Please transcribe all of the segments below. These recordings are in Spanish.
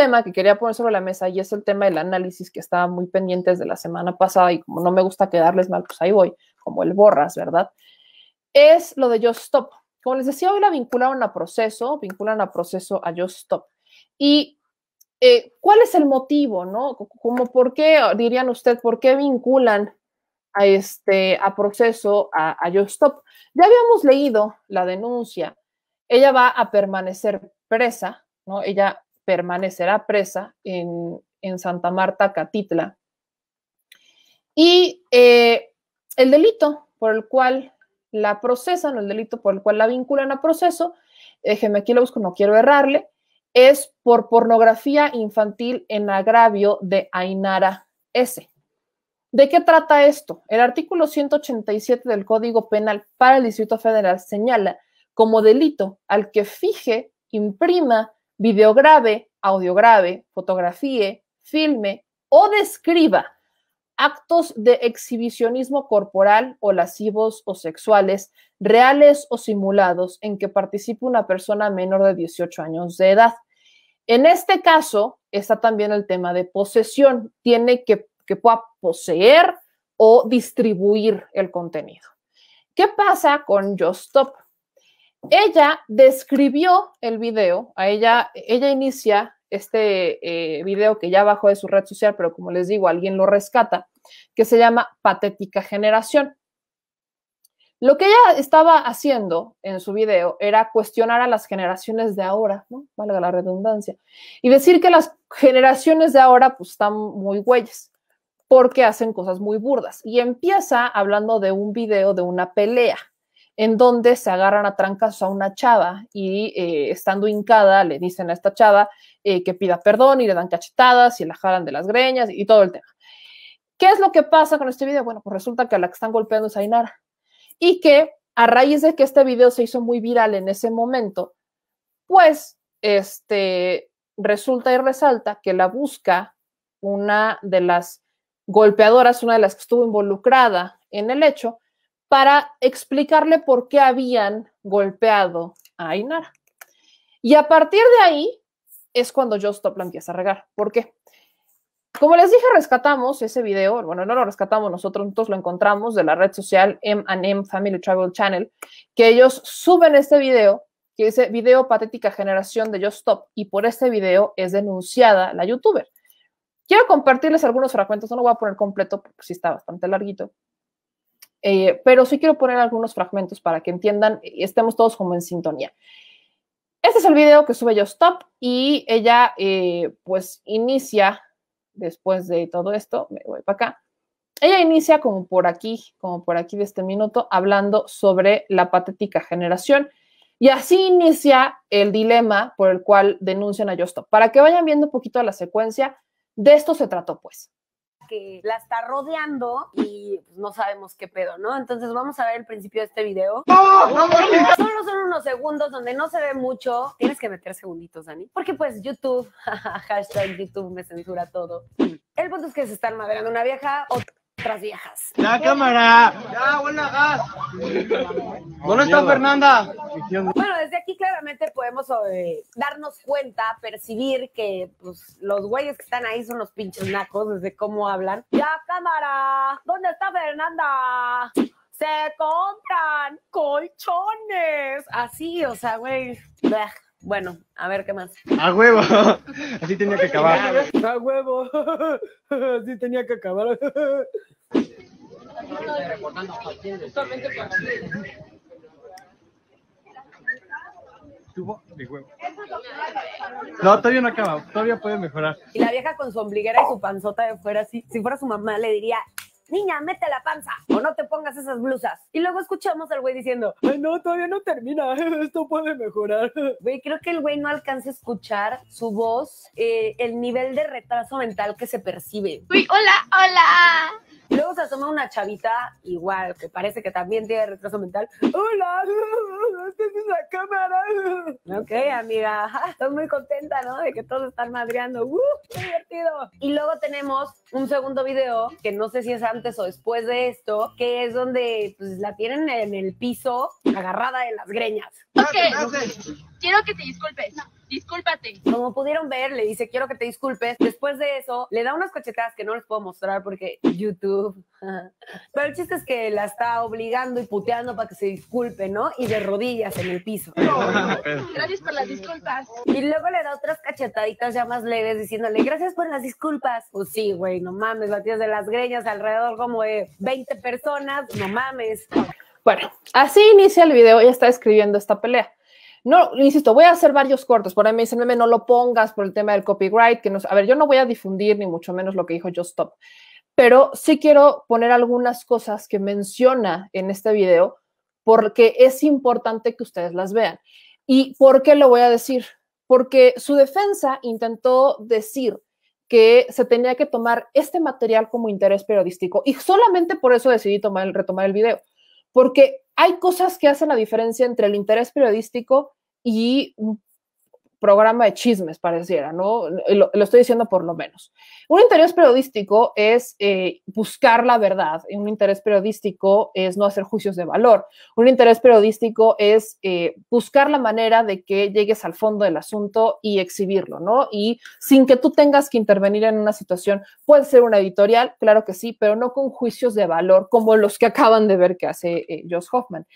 tema que quería poner sobre la mesa y es el tema del análisis que estaba muy pendiente desde la semana pasada y como no me gusta quedarles mal, pues ahí voy, como el borras, ¿verdad? Es lo de Just Stop. Como les decía, hoy la vincularon a proceso, vinculan a proceso a Just Stop. Y eh, ¿cuál es el motivo, no? Como por qué, dirían usted, por qué vinculan a este a proceso a, a Just Stop. Ya habíamos leído la denuncia. Ella va a permanecer presa, ¿no? Ella permanecerá presa en, en Santa Marta, Catitla. Y eh, el delito por el cual la procesan, el delito por el cual la vinculan a proceso, déjeme aquí lo busco, no quiero errarle, es por pornografía infantil en agravio de Ainara S. ¿De qué trata esto? El artículo 187 del Código Penal para el Distrito Federal señala como delito al que fije, imprima, videograve, audiograve, fotografíe, filme o describa actos de exhibicionismo corporal o lascivos o sexuales, reales o simulados, en que participe una persona menor de 18 años de edad. En este caso está también el tema de posesión. Tiene que, que pueda poseer o distribuir el contenido. ¿Qué pasa con Just Stop? Ella describió el video, a ella, ella inicia este eh, video que ya bajó de su red social, pero como les digo, alguien lo rescata, que se llama Patética Generación. Lo que ella estaba haciendo en su video era cuestionar a las generaciones de ahora, ¿no? Valga la redundancia, y decir que las generaciones de ahora pues están muy güeyes, porque hacen cosas muy burdas. Y empieza hablando de un video de una pelea, en donde se agarran a trancas a una chava y eh, estando hincada le dicen a esta chava eh, que pida perdón y le dan cachetadas y la jalan de las greñas y todo el tema. ¿Qué es lo que pasa con este video? Bueno, pues resulta que a la que están golpeando es Ainara y que a raíz de que este video se hizo muy viral en ese momento, pues este resulta y resalta que la busca una de las golpeadoras, una de las que estuvo involucrada en el hecho, para explicarle por qué habían golpeado a Ainara. Y a partir de ahí es cuando Stop la empieza a regar. ¿Por qué? Como les dije, rescatamos ese video, bueno, no lo rescatamos nosotros, nosotros lo encontramos de la red social M&M Family Travel Channel, que ellos suben este video, que dice video patética generación de Just Stop, y por este video es denunciada la youtuber. Quiero compartirles algunos fragmentos, no lo voy a poner completo porque sí está bastante larguito, eh, pero sí quiero poner algunos fragmentos para que entiendan y estemos todos como en sintonía. Este es el video que sube yo Stop y ella eh, pues inicia, después de todo esto, me voy para acá, ella inicia como por aquí, como por aquí de este minuto, hablando sobre la patética generación. Y así inicia el dilema por el cual denuncian a Yo Para que vayan viendo un poquito la secuencia, de esto se trató pues que la está rodeando y pues, no sabemos qué pedo, ¿no? Entonces vamos a ver el principio de este video. ¡No! ¡No, Solo son unos segundos donde no se ve mucho. Tienes que meter segunditos, Dani. Porque pues YouTube, hashtag YouTube me censura todo. El punto es que se están madrando una vieja viejas. La cámara. Ya, buena ¿Dónde está Fernanda? Bueno, desde aquí claramente podemos eh, darnos cuenta, percibir que pues, los güeyes que están ahí son los pinches nacos, desde cómo hablan. Ya cámara. ¿Dónde está Fernanda? Se compran colchones. Así, o sea, güey. Bueno, a ver qué más. A huevo. Así tenía que acabar. A huevo. Así tenía que acabar. Tuvo de huevo. No, todavía no acaba. Todavía puede mejorar. Y la vieja con su ombliguera y su panzota de fuera, si, si fuera su mamá, le diría, niña, mete la panza o no te pongas esas blusas. Y luego escuchamos al güey diciendo, ay, no, todavía no termina, esto puede mejorar. Güey, creo que el güey no alcanza a escuchar su voz, eh, el nivel de retraso mental que se percibe. Güey, hola, hola. Y luego se asoma una chavita igual, que parece que también tiene retraso mental. Hola, esta es la cámara. Ok, amiga, ah, estoy muy contenta, ¿no? De que todos están madreando. ¡Uh, qué divertido! Y luego tenemos un segundo video, que no sé si es antes o después de esto, que es donde pues, la tienen en el piso agarrada en las greñas. Ok. Ah, quiero que te disculpes. Discúlpate. Como pudieron ver, le dice, quiero que te disculpes. Después de eso, le da unas cachetadas que no les puedo mostrar porque YouTube. Pero el chiste es que la está obligando y puteando para que se disculpe, ¿no? Y de rodillas en el piso. gracias por las disculpas. Y luego le da otras cachetaditas ya más leves diciéndole, gracias por las disculpas. Pues sí, güey, no mames, batías de las greñas, alrededor como de 20 personas, no mames. Bueno, así inicia el video y está escribiendo esta pelea. No, insisto, voy a hacer varios cortos. Por ahí me dicen, meme, no lo pongas por el tema del copyright. Que no, a ver, yo no voy a difundir ni mucho menos lo que dijo Just Stop, pero sí quiero poner algunas cosas que menciona en este video porque es importante que ustedes las vean. ¿Y por qué lo voy a decir? Porque su defensa intentó decir que se tenía que tomar este material como interés periodístico y solamente por eso decidí tomar, retomar el video, porque hay cosas que hacen la diferencia entre el interés periodístico y programa de chismes, pareciera, ¿no? Lo, estoy diciendo por lo menos. Un interés periodístico es eh, buscar la verdad, un interés periodístico es no hacer juicios de valor, un interés periodístico es eh, buscar la manera de que llegues al fondo del asunto y exhibirlo, ¿no? Y sin que tú tengas que intervenir en una situación, puede ser una editorial, claro que sí, pero no con juicios de valor como los que acaban de ver que hace eh, Josh Hoffman.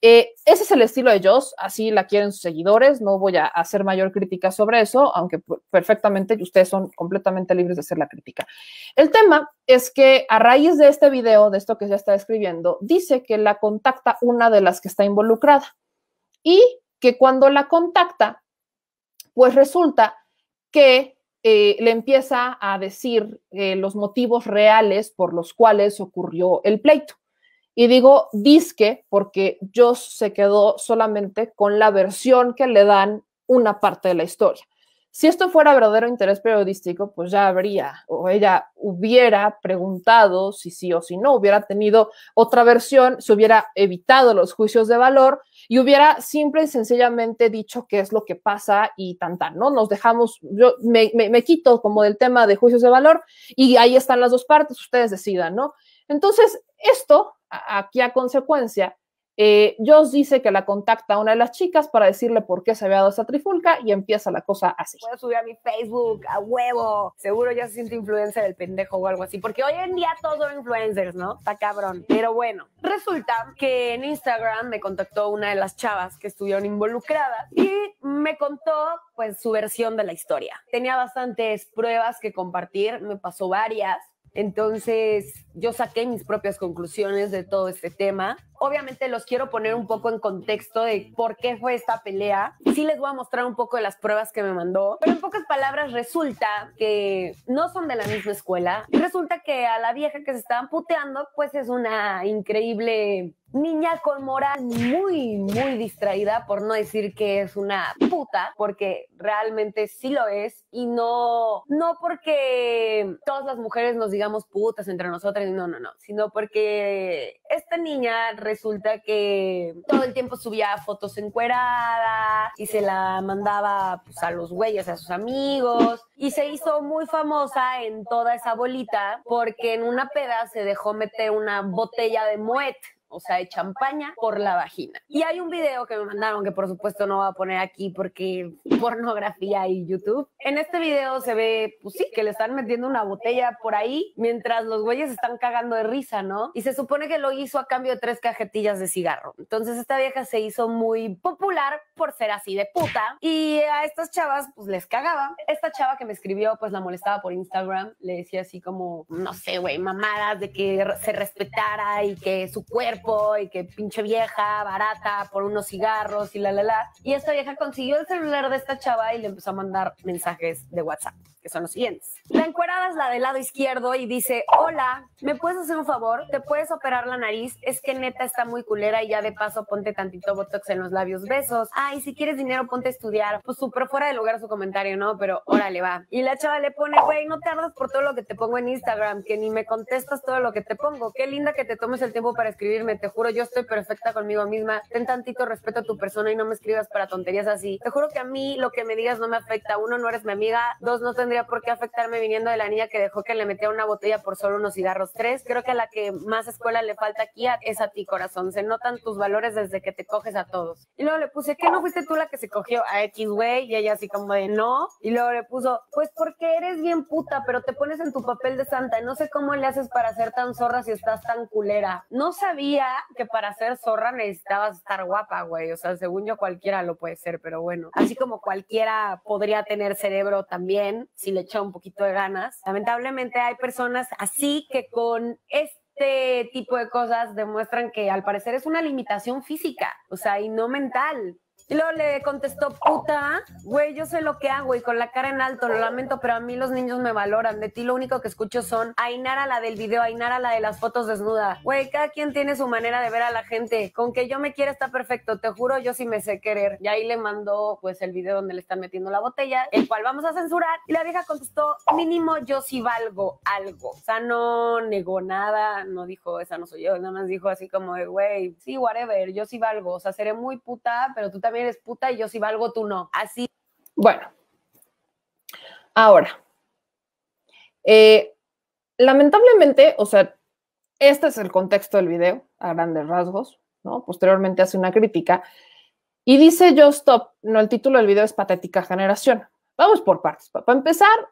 Eh, ese es el estilo de ellos, así la quieren sus seguidores, no voy a hacer mayor crítica sobre eso, aunque perfectamente ustedes son completamente libres de hacer la crítica. El tema es que a raíz de este video, de esto que ya está escribiendo, dice que la contacta una de las que está involucrada y que cuando la contacta, pues resulta que eh, le empieza a decir eh, los motivos reales por los cuales ocurrió el pleito. Y digo disque porque yo se quedó solamente con la versión que le dan una parte de la historia. Si esto fuera verdadero interés periodístico, pues ya habría o ella hubiera preguntado si sí o si no, hubiera tenido otra versión, se hubiera evitado los juicios de valor y hubiera simple y sencillamente dicho qué es lo que pasa y tan tan, ¿no? Nos dejamos, yo me quito como del tema de juicios de valor y ahí están las dos partes, ustedes decidan, ¿no? Entonces, esto, aquí a consecuencia, eh, Joss dice que la contacta a una de las chicas para decirle por qué se había dado esa trifulca y empieza la cosa así. Voy a subir a mi Facebook, a huevo. Seguro ya se siente influencer del pendejo o algo así, porque hoy en día todos son influencers, ¿no? Está cabrón. Pero bueno, resulta que en Instagram me contactó una de las chavas que estuvieron involucradas y me contó pues su versión de la historia. Tenía bastantes pruebas que compartir, me pasó varias entonces, yo saqué mis propias conclusiones de todo este tema. Obviamente los quiero poner un poco en contexto de por qué fue esta pelea. Sí les voy a mostrar un poco de las pruebas que me mandó. Pero en pocas palabras, resulta que no son de la misma escuela. Resulta que a la vieja que se estaban puteando, pues es una increíble niña con moral muy, muy distraída, por no decir que es una puta, porque realmente sí lo es, y no, no porque todas las mujeres nos digamos putas entre nosotras, no, no, no, sino porque esta niña resulta que todo el tiempo subía fotos encuerada y se la mandaba pues, a los güeyes, a sus amigos, y se hizo muy famosa en toda esa bolita porque en una peda se dejó meter una botella de muet o sea, de champaña por la vagina. Y hay un video que me mandaron que por supuesto no voy a poner aquí porque pornografía y YouTube. En este video se ve, pues sí, que le están metiendo una botella por ahí mientras los güeyes están cagando de risa, ¿no? Y se supone que lo hizo a cambio de tres cajetillas de cigarro. Entonces esta vieja se hizo muy popular por ser así de puta y a estas chavas pues les cagaba. Esta chava que me escribió pues la molestaba por Instagram, le decía así como, no sé, güey, mamadas de que se respetara y que su cuerpo y que pinche vieja, barata, por unos cigarros y la, la, la. Y esta vieja consiguió el celular de esta chava y le empezó a mandar mensajes de WhatsApp, que son los siguientes. La encuerada es la del lado izquierdo y dice, hola, ¿me puedes hacer un favor? ¿Te puedes operar la nariz? Es que neta está muy culera y ya de paso ponte tantito Botox en los labios, besos. Ay, si quieres dinero, ponte a estudiar. Pues súper fuera de lugar su comentario, ¿no? Pero órale, va. Y la chava le pone, güey, no tardas por todo lo que te pongo en Instagram, que ni me contestas todo lo que te pongo. Qué linda que te tomes el tiempo para escribirme te juro, yo estoy perfecta conmigo misma, ten tantito respeto a tu persona y no me escribas para tonterías así. Te juro que a mí lo que me digas no me afecta. Uno, no eres mi amiga. Dos, no tendría por qué afectarme viniendo de la niña que dejó que le metiera una botella por solo unos cigarros. Tres, creo que a la que más escuela le falta aquí es a ti, corazón. Se notan tus valores desde que te coges a todos. Y luego le puse, ¿qué no fuiste tú la que se cogió a X, güey? Y ella así como de no. Y luego le puso, pues porque eres bien puta, pero te pones en tu papel de santa. No sé cómo le haces para ser tan zorra si estás tan culera. No sabía que para ser zorra necesitabas estar guapa, güey. O sea, según yo cualquiera lo puede ser, pero bueno. Así como cualquiera podría tener cerebro también, si le echa un poquito de ganas. Lamentablemente hay personas así que con este tipo de cosas demuestran que al parecer es una limitación física, o sea, y no mental, y luego le contestó, puta, güey, yo sé lo que hago y con la cara en alto, lo lamento, pero a mí los niños me valoran. De ti lo único que escucho son Ainara la del video, Ainara la de las fotos desnuda. Güey, cada quien tiene su manera de ver a la gente. Con que yo me quiera está perfecto, te juro, yo sí me sé querer. Y ahí le mandó pues el video donde le están metiendo la botella, el cual vamos a censurar. Y la vieja contestó, mínimo yo sí valgo algo. O sea, no negó nada, no dijo, esa no soy yo, nada más dijo así como, güey, sí, whatever, yo sí valgo. O sea, seré muy puta, pero tú también eres puta y yo si valgo, tú no. Así. Bueno. Ahora. Eh, lamentablemente, o sea, este es el contexto del video, a grandes rasgos, ¿no? Posteriormente hace una crítica y dice yo stop, no, el título del video es Patética Generación. Vamos por partes. Para empezar,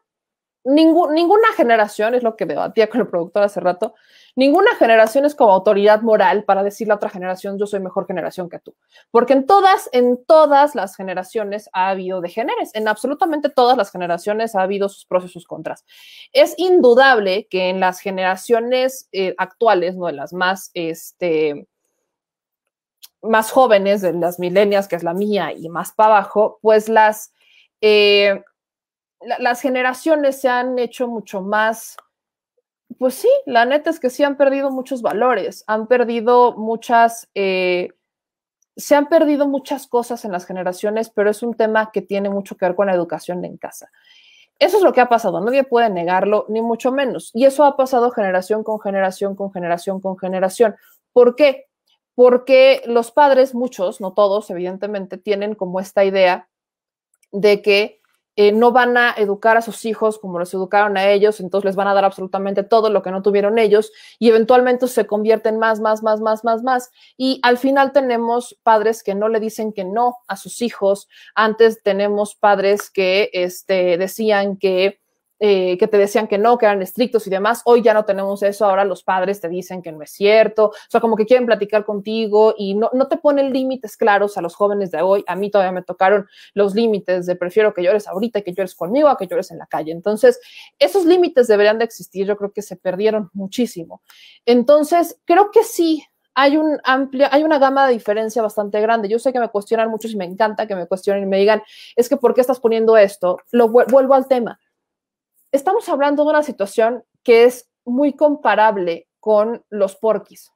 ninguna generación, es lo que debatía con el productor hace rato, ninguna generación es como autoridad moral para decirle a otra generación, yo soy mejor generación que tú. Porque en todas, en todas las generaciones ha habido degeneres, en absolutamente todas las generaciones ha habido sus pros y sus contras. Es indudable que en las generaciones eh, actuales, no en las más, este, más jóvenes, en las milenias, que es la mía, y más para abajo, pues las... Eh, las generaciones se han hecho mucho más, pues sí, la neta es que sí han perdido muchos valores, han perdido muchas, eh, se han perdido muchas cosas en las generaciones, pero es un tema que tiene mucho que ver con la educación en casa. Eso es lo que ha pasado, nadie puede negarlo, ni mucho menos. Y eso ha pasado generación con generación, con generación, con generación. ¿Por qué? Porque los padres, muchos, no todos, evidentemente, tienen como esta idea de que eh, no van a educar a sus hijos como los educaron a ellos, entonces les van a dar absolutamente todo lo que no tuvieron ellos y eventualmente se convierten más, más, más, más, más, más. Y al final tenemos padres que no le dicen que no a sus hijos. Antes tenemos padres que este, decían que eh, que te decían que no, que eran estrictos y demás, hoy ya no tenemos eso, ahora los padres te dicen que no es cierto, o sea, como que quieren platicar contigo y no, te ponen límites claros a los jóvenes de hoy, a mí todavía me tocaron los límites de prefiero que llores ahorita, que llores conmigo, a que llores en la calle, entonces esos límites deberían de existir, yo creo que se perdieron muchísimo, entonces creo que sí, hay, un amplio, hay una gama de diferencia bastante grande. Yo sé que me cuestionan mucho y me encanta que me cuestionen y me digan, es que ¿por qué estás poniendo esto? Lo vuelvo al tema estamos hablando de una situación que es muy comparable con los porquis.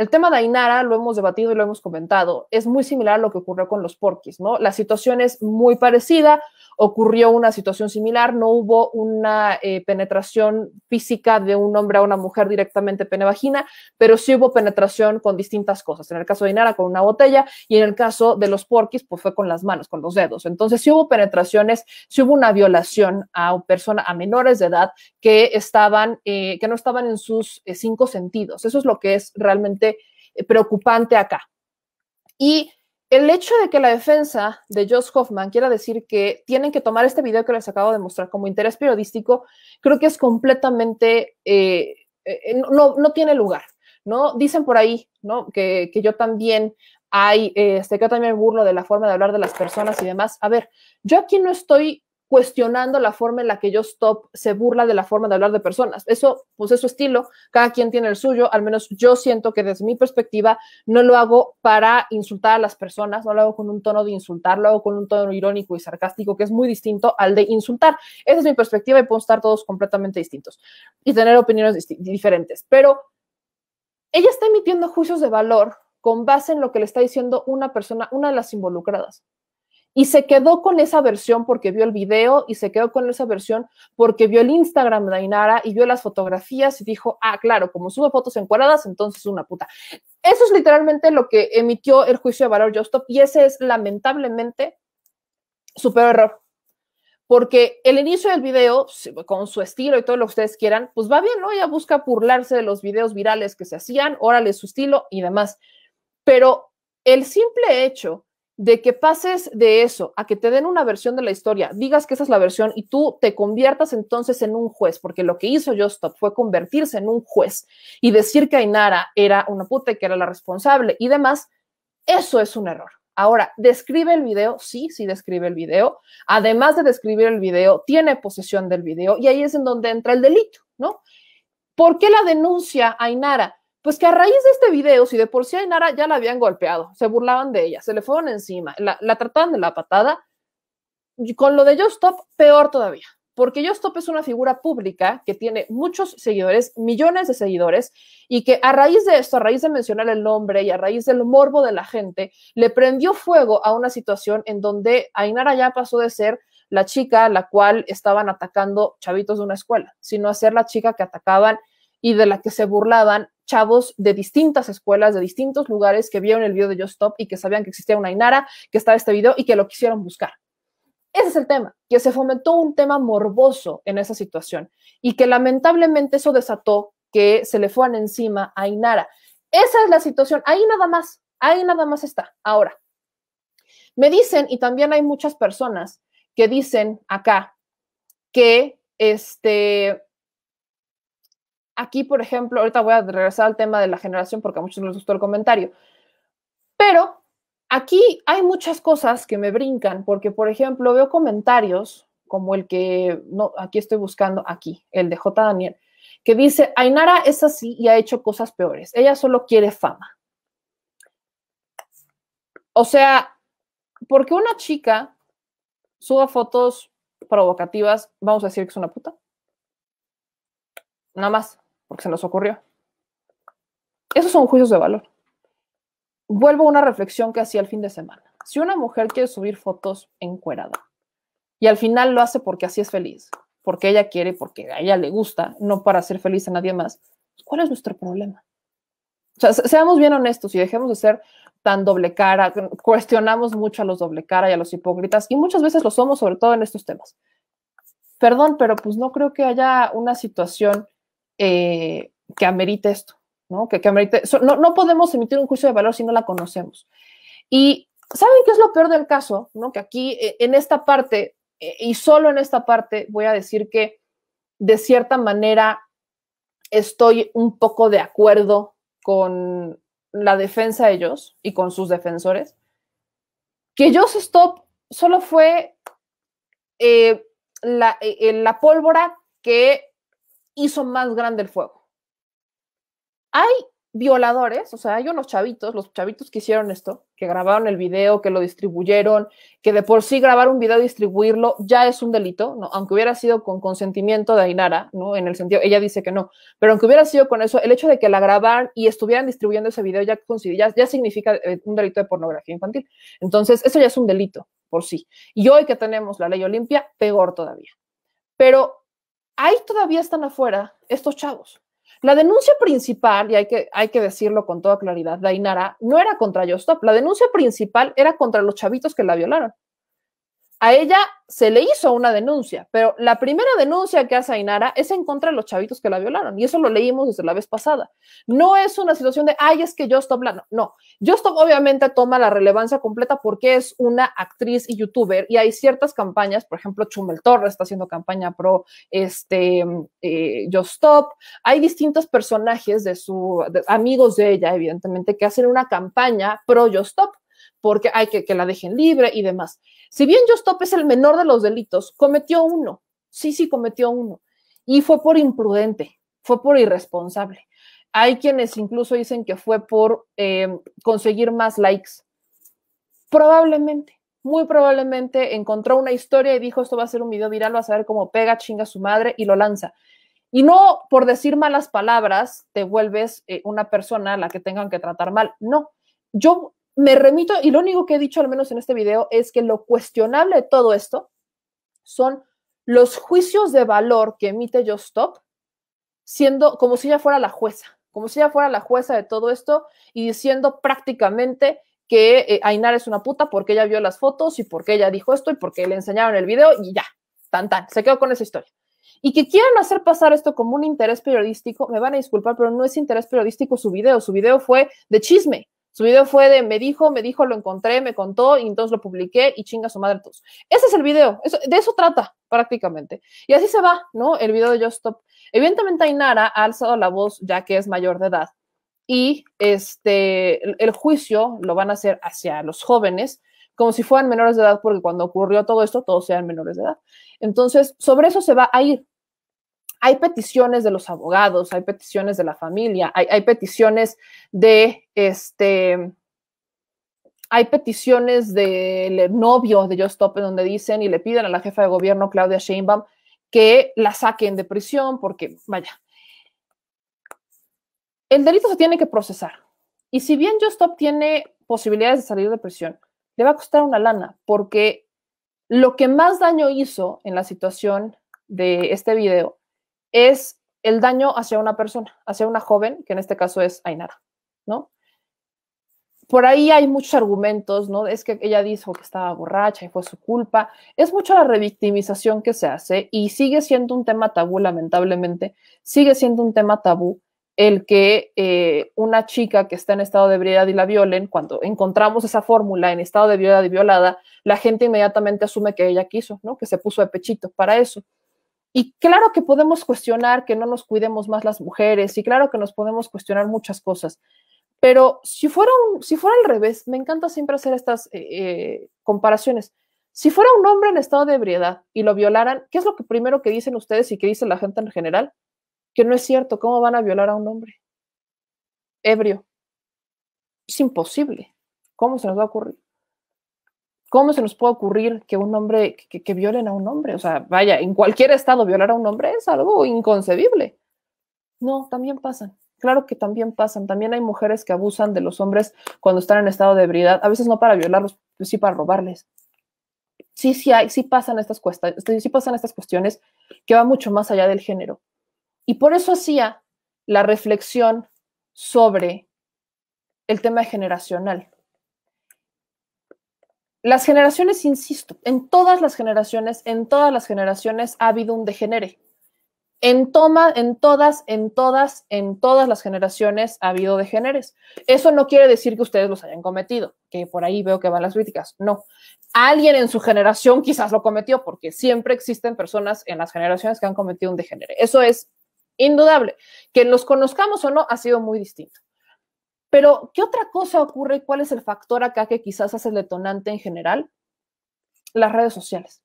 El tema de Ainara, lo hemos debatido y lo hemos comentado, es muy similar a lo que ocurrió con los porquis, ¿no? La situación es muy parecida, ocurrió una situación similar, no hubo una eh, penetración física de un hombre a una mujer directamente pene-vagina, pero sí hubo penetración con distintas cosas. En el caso de Ainara, con una botella, y en el caso de los porquis, pues fue con las manos, con los dedos. Entonces, sí hubo penetraciones, sí hubo una violación a personas, a menores de edad que estaban, eh, que no estaban en sus eh, cinco sentidos. Eso es lo que es realmente eh, preocupante acá. Y el hecho de que la defensa de Josh Hoffman quiera decir que tienen que tomar este video que les acabo de mostrar como interés periodístico, creo que es completamente, eh, eh, no, tiene lugar, ¿no? Dicen por ahí, ¿no? Que, yo también hay, este, que yo también burlo de la forma de hablar de las personas y demás. A ver, yo aquí no estoy cuestionando la forma en la que yo Stop se burla de la forma de hablar de personas. Eso, pues es su estilo, cada quien tiene el suyo, al menos yo siento que desde mi perspectiva no lo hago para insultar a las personas, no lo hago con un tono de insultar, lo hago con un tono irónico y sarcástico que es muy distinto al de insultar. Esa es mi perspectiva y podemos estar todos completamente distintos y tener opiniones diferentes, pero ella está emitiendo juicios de valor con base en lo que le está diciendo una persona, una de las involucradas y se quedó con esa versión porque vio el video y se quedó con esa versión porque vio el Instagram de Ainara y vio las fotografías y dijo, ah, claro, como sube fotos encuadradas, entonces es una puta. Eso es literalmente lo que emitió el juicio de valor Justop y ese es lamentablemente su peor error. Porque el inicio del video, con su estilo y todo lo que ustedes quieran, pues va bien, ¿no? Ella busca burlarse de los videos virales que se hacían, órale su estilo y demás. Pero el simple hecho de que pases de eso a que te den una versión de la historia, digas que esa es la versión y tú te conviertas entonces en un juez, porque lo que hizo Jostop fue convertirse en un juez y decir que Ainara era una puta y que era la responsable y demás, eso es un error. Ahora, describe el video, sí, sí describe el video. Además de describir el video, tiene posesión del video y ahí es en donde entra el delito, ¿no? ¿Por qué la denuncia Ainara? pues que a raíz de este video, si de por sí Ainara ya la habían golpeado, se burlaban de ella, se le fueron encima, la, trataban de la patada, con lo de Yo Stop, peor todavía, porque Yo Stop es una figura pública que tiene muchos seguidores, millones de seguidores, y que a raíz de esto, a raíz de mencionar el nombre y a raíz del morbo de la gente, le prendió fuego a una situación en donde Ainara ya pasó de ser la chica a la cual estaban atacando chavitos de una escuela, sino a ser la chica que atacaban y de la que se burlaban chavos de distintas escuelas, de distintos lugares que vieron el video de Yo Stop y que sabían que existía una Inara, que estaba este video y que lo quisieron buscar. Ese es el tema, que se fomentó un tema morboso en esa situación y que lamentablemente eso desató que se le fueran encima a Inara. Esa es la situación, ahí nada más, ahí nada más está. Ahora, me dicen, y también hay muchas personas que dicen acá, que este, aquí, por ejemplo, ahorita voy a regresar al tema de la generación porque a muchos les gustó el comentario, pero aquí hay muchas cosas que me brincan porque, por ejemplo, veo comentarios como el que, no, aquí estoy buscando, aquí, el de J. Daniel, que dice, Ainara es así y ha hecho cosas peores, ella solo quiere fama. O sea, porque una chica suba fotos provocativas, vamos a decir que es una puta. Nada más porque se nos ocurrió. Esos son juicios de valor. Vuelvo a una reflexión que hacía el fin de semana. Si una mujer quiere subir fotos encuerada y al final lo hace porque así es feliz, porque ella quiere, porque a ella le gusta, no para ser feliz a nadie más, ¿cuál es nuestro problema? seamos bien honestos y dejemos de ser tan doble cara, cuestionamos mucho a los doble cara y a los hipócritas y muchas veces lo somos, sobre todo en estos temas. Perdón, pero pues no creo que haya una situación eh, que amerite esto, ¿no? Que, amerite, no, podemos emitir un juicio de valor si no la conocemos. Y ¿saben qué es lo peor del caso? ¿no? Que aquí, e, en esta parte, e, y solo en esta parte, voy a decir que de cierta manera estoy un poco de acuerdo con la defensa de ellos y con sus defensores, que yo Stop solo fue eh, la, e, la, pólvora que hizo más grande el fuego. Hay violadores, o sea, hay unos chavitos, los chavitos que hicieron esto, que grabaron el video, que lo distribuyeron, que de por sí grabar un video y distribuirlo ya es un delito, ¿no? aunque hubiera sido con consentimiento de Ainara, ¿no? En el sentido, ella dice que no, pero aunque hubiera sido con eso, el hecho de que la grabaran y estuvieran distribuyendo ese video ya, ya significa eh, un delito de pornografía infantil. Entonces, eso ya es un delito por sí. Y hoy que tenemos la ley Olimpia, peor todavía. Pero ahí todavía están afuera estos chavos. La denuncia principal, y hay que, hay que decirlo con toda claridad, Dainara no era contra Yostop, la denuncia principal era contra los chavitos que la violaron a ella se le hizo una denuncia, pero la primera denuncia que hace Ainara es en contra de los chavitos que la violaron, y eso lo leímos desde la vez pasada. No es una situación de, ay, es que Justop la... No, Yo Justop obviamente toma la relevancia completa porque es una actriz y youtuber, y hay ciertas campañas, por ejemplo, Chumel Torres está haciendo campaña pro este, yo eh, stop. Hay distintos personajes de su, amigos de ella, evidentemente, que hacen una campaña pro stop porque hay que que la dejen libre y demás. Si bien Justop es el menor de los delitos, cometió uno, sí, sí, cometió uno, y fue por imprudente, fue por irresponsable. Hay quienes incluso dicen que fue por eh, conseguir más likes. Probablemente, muy probablemente encontró una historia y dijo esto va a ser un video viral, va a saber cómo pega, chinga a su madre y lo lanza. Y no por decir malas palabras te vuelves eh, una persona a la que tengan que tratar mal. No, yo me remito, y lo único que he dicho al menos en este video es que lo cuestionable de todo esto son los juicios de valor que emite Yo Stop, siendo como si ella fuera la jueza, como si ella fuera la jueza de todo esto y diciendo prácticamente que eh, Ainara es una puta porque ella vio las fotos y porque ella dijo esto y porque le enseñaron el video y ya, tan tan, se quedó con esa historia. Y que quieran hacer pasar esto como un interés periodístico, me van a disculpar, pero no es interés periodístico su video, su video fue de chisme, su video fue de me dijo, me dijo, lo encontré, me contó y entonces lo publiqué y chinga su madre todos. Ese es el video, de eso trata prácticamente. Y así se va, ¿no? El video de Just Stop. Evidentemente Ainara ha alzado la voz ya que es mayor de edad y este, el, el juicio lo van a hacer hacia los jóvenes como si fueran menores de edad porque cuando ocurrió todo esto todos eran menores de edad. Entonces, sobre eso se va a ir, hay peticiones de los abogados, hay peticiones de la familia, hay, peticiones de este, hay peticiones del novio de Joe Stop donde dicen y le piden a la jefa de gobierno, Claudia Sheinbaum, que la saquen de prisión porque, vaya, el delito se tiene que procesar. Y si bien Joe Stop tiene posibilidades de salir de prisión, le va a costar una lana porque lo que más daño hizo en la situación de este video es el daño hacia una persona, hacia una joven, que en este caso es Ainara, ¿no? Por ahí hay muchos argumentos, ¿no? Es que ella dijo que estaba borracha y fue su culpa. Es mucho la revictimización que se hace y sigue siendo un tema tabú, lamentablemente. Sigue siendo un tema tabú el que eh, una chica que está en estado de ebriedad y la violen, cuando encontramos esa fórmula en estado de ebriedad y violada, la gente inmediatamente asume que ella quiso, ¿no? Que se puso de pechito para eso. Y claro que podemos cuestionar que no nos cuidemos más las mujeres y claro que nos podemos cuestionar muchas cosas, pero si fuera, un, si fuera al revés, me encanta siempre hacer estas eh, comparaciones. Si fuera un hombre en estado de ebriedad y lo violaran, ¿qué es lo que primero que dicen ustedes y que dice la gente en general? Que no es cierto, ¿cómo van a violar a un hombre? Ebrio. Es imposible. ¿Cómo se nos va a ocurrir? ¿Cómo se nos puede ocurrir que un hombre, que, violen a un hombre? O sea, vaya, en cualquier estado violar a un hombre es algo inconcebible. No, también pasan. Claro que también pasan. También hay mujeres que abusan de los hombres cuando están en estado de ebriedad. A veces no para violarlos, pero sí para robarles. Sí, sí, hay, sí pasan estas cuestiones, este, sí pasan estas cuestiones que va mucho más allá del género. Y por eso hacía la reflexión sobre el tema generacional las generaciones, insisto, en todas las generaciones, en todas las generaciones ha habido un degenere. En, toma, en todas, en todas, en todas las generaciones ha habido degeneres. Eso no quiere decir que ustedes los hayan cometido, que por ahí veo que van las críticas. No. Alguien en su generación quizás lo cometió, porque siempre existen personas en las generaciones que han cometido un degenere. Eso es indudable. Que los conozcamos o no ha sido muy distinto. Pero, ¿qué otra cosa ocurre? y ¿Cuál es el factor acá que quizás hace el detonante en general? Las redes sociales.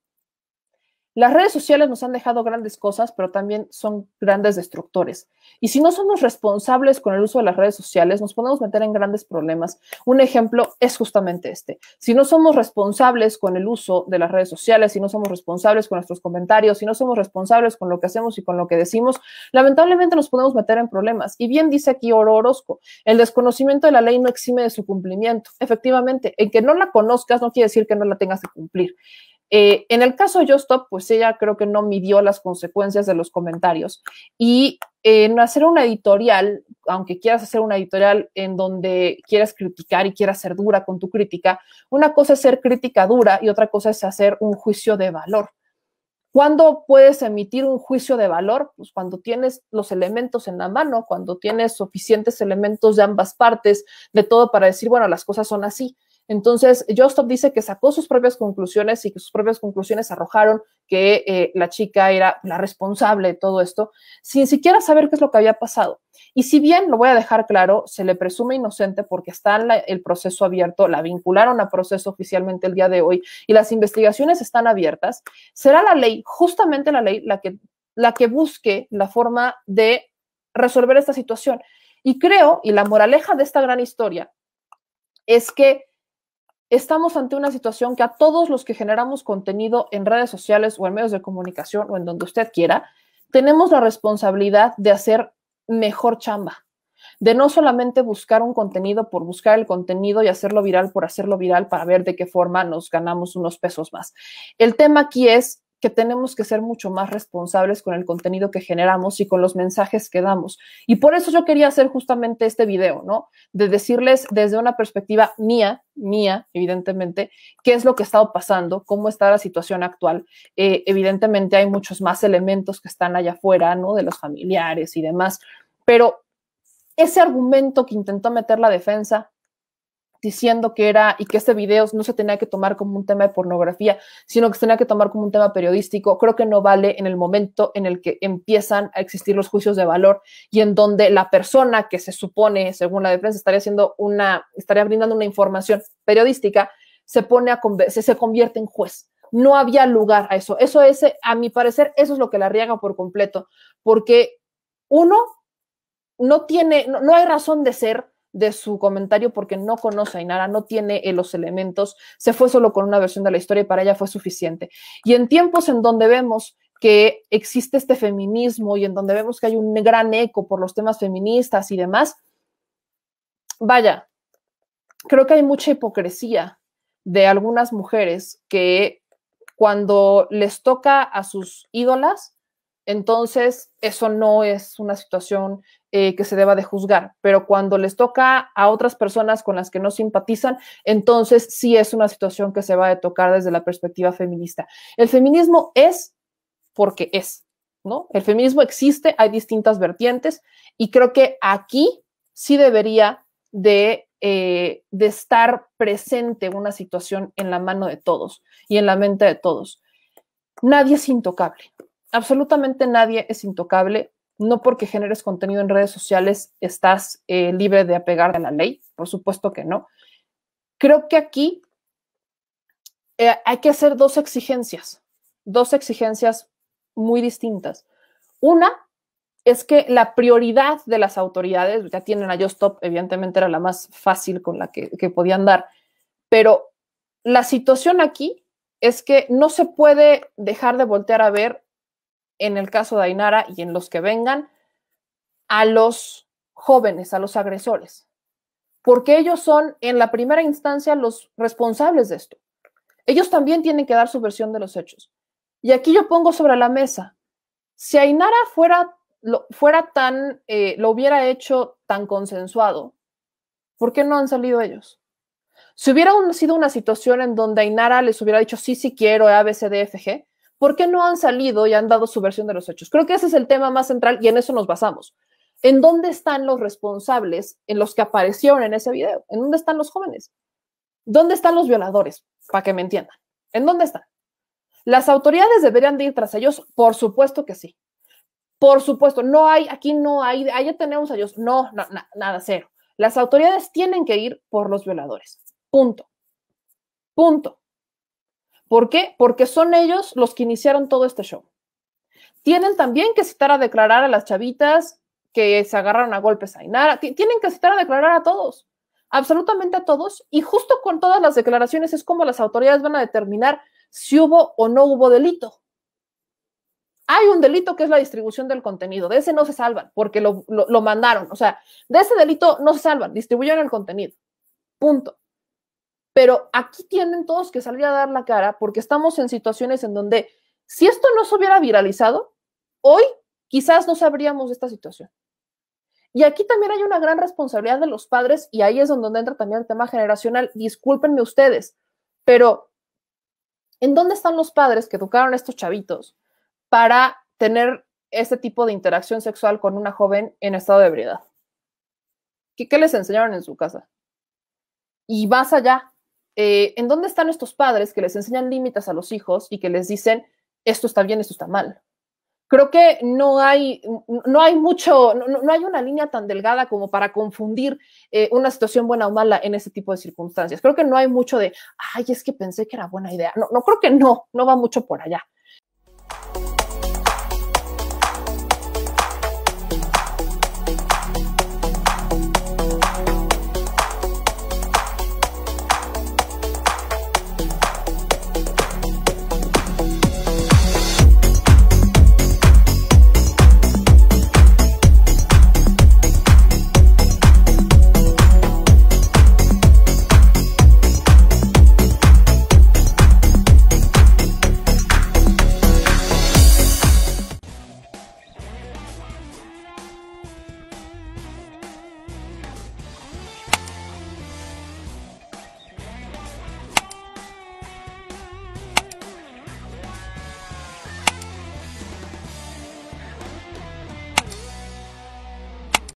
Las redes sociales nos han dejado grandes cosas, pero también son grandes destructores. Y si no somos responsables con el uso de las redes sociales, nos podemos meter en grandes problemas. Un ejemplo es justamente este. Si no somos responsables con el uso de las redes sociales, si no somos responsables con nuestros comentarios, si no somos responsables con lo que hacemos y con lo que decimos, lamentablemente nos podemos meter en problemas. Y bien dice aquí Oro Orozco, el desconocimiento de la ley no exime de su cumplimiento. Efectivamente, en que no la conozcas no quiere decir que no la tengas que cumplir. Eh, en el caso de Justop, pues ella creo que no midió las consecuencias de los comentarios. Y eh, en hacer una editorial, aunque quieras hacer una editorial en donde quieras criticar y quieras ser dura con tu crítica, una cosa es ser crítica dura y otra cosa es hacer un juicio de valor. ¿Cuándo puedes emitir un juicio de valor? Pues cuando tienes los elementos en la mano, cuando tienes suficientes elementos de ambas partes, de todo para decir, bueno, las cosas son así. Entonces, Jostop dice que sacó sus propias conclusiones y que sus propias conclusiones arrojaron que eh, la chica era la responsable de todo esto, sin siquiera saber qué es lo que había pasado. Y si bien, lo voy a dejar claro, se le presume inocente porque está el proceso abierto, la vincularon a proceso oficialmente el día de hoy y las investigaciones están abiertas, será la ley, justamente la ley, la que, la que busque la forma de resolver esta situación. Y creo, y la moraleja de esta gran historia, es que estamos ante una situación que a todos los que generamos contenido en redes sociales o en medios de comunicación o en donde usted quiera, tenemos la responsabilidad de hacer mejor chamba, de no solamente buscar un contenido por buscar el contenido y hacerlo viral por hacerlo viral para ver de qué forma nos ganamos unos pesos más. El tema aquí es que tenemos que ser mucho más responsables con el contenido que generamos y con los mensajes que damos. Y por eso yo quería hacer justamente este video, ¿no? De decirles desde una perspectiva mía, mía, evidentemente, qué es lo que ha estado pasando, cómo está la situación actual. Eh, evidentemente hay muchos más elementos que están allá afuera, ¿no? De los familiares y demás, pero ese argumento que intentó meter la defensa diciendo que era y que este video no se tenía que tomar como un tema de pornografía, sino que se tenía que tomar como un tema periodístico, creo que no vale en el momento en el que empiezan a existir los juicios de valor y en donde la persona que se supone, según la defensa, estaría haciendo una, estaría brindando una información periodística, se pone a se, se convierte en juez no había lugar a eso. Eso es, a mi parecer, eso es lo que la riega por completo, porque uno no tiene, no, hay razón de ser de su comentario porque no conoce a Inara, no tiene eh, los elementos, se fue solo con una versión de la historia y para ella fue suficiente. Y en tiempos en donde vemos que existe este feminismo y en donde vemos que hay un gran eco por los temas feministas y demás, vaya, creo que hay mucha hipocresía de algunas mujeres que cuando les toca a sus ídolas, entonces eso no es una situación eh, que se deba de juzgar, pero cuando les toca a otras personas con las que no simpatizan, entonces sí es una situación que se va a tocar desde la perspectiva feminista. El feminismo es porque es, ¿no? El feminismo existe, hay distintas vertientes y creo que aquí sí debería de, eh, de estar presente una situación en la mano de todos y en la mente de todos. Nadie es intocable, absolutamente nadie es intocable no porque generes contenido en redes sociales estás eh, libre de apegar a la ley, por supuesto que no. Creo que aquí eh, hay que hacer dos exigencias, dos exigencias muy distintas. Una es que la prioridad de las autoridades, ya tienen a YoStop, evidentemente era la más fácil con la que podían dar, pero la situación aquí es que no se puede dejar de voltear a ver en el caso de Ainara y en los que vengan, a los jóvenes, a los agresores, porque ellos son en la primera instancia los responsables de esto. Ellos también tienen que dar su versión de los hechos. Y aquí yo pongo sobre la mesa, si Ainara fuera, lo, fuera tan, eh, lo hubiera hecho tan consensuado, ¿por qué no han salido ellos? Si hubiera sido una situación en donde Ainara les hubiera dicho, sí, sí quiero, ABCDFG ¿Por qué no han salido y han dado su versión de los hechos? Creo que ese es el tema más central y en eso nos basamos. ¿En dónde están los responsables en los que aparecieron en ese video? ¿En dónde están los jóvenes? ¿Dónde están los violadores? Para que me entiendan. ¿En dónde están? ¿Las autoridades deberían de ir tras ellos? Por supuesto que sí. Por supuesto, no hay, aquí no hay, allá tenemos a ellos. No, nada, cero. Las autoridades tienen que ir por los violadores. Punto. Punto. ¿Por qué? Porque son ellos los que iniciaron todo este show. Tienen también que citar a declarar a las chavitas que se agarraron a golpes a Inara. Tienen que citar a declarar a todos, absolutamente a todos. Y justo con todas las declaraciones es como las autoridades van a determinar si hubo o no hubo delito. Hay un delito que es la distribución del contenido. De ese no se salvan porque lo, mandaron. O sea, de ese delito no se salvan. distribuyen el contenido. Punto. Pero aquí tienen todos que salir a dar la cara porque estamos en situaciones en donde si esto no se hubiera viralizado, hoy quizás no sabríamos de esta situación. Y aquí también hay una gran responsabilidad de los padres y ahí es donde entra también el tema generacional. Discúlpenme ustedes, pero ¿en dónde están los padres que educaron a estos chavitos para tener este tipo de interacción sexual con una joven en estado de ebriedad? ¿Qué, les enseñaron en su casa? Y vas allá, eh, ¿en dónde están estos padres que les enseñan límites a los hijos y que les dicen, esto está bien, esto está mal? Creo que no hay, no hay mucho, no, hay una línea tan delgada como para confundir eh, una situación buena o mala en ese tipo de circunstancias. Creo que no hay mucho de, ay, es que pensé que era buena idea. No, no creo que no, no va mucho por allá.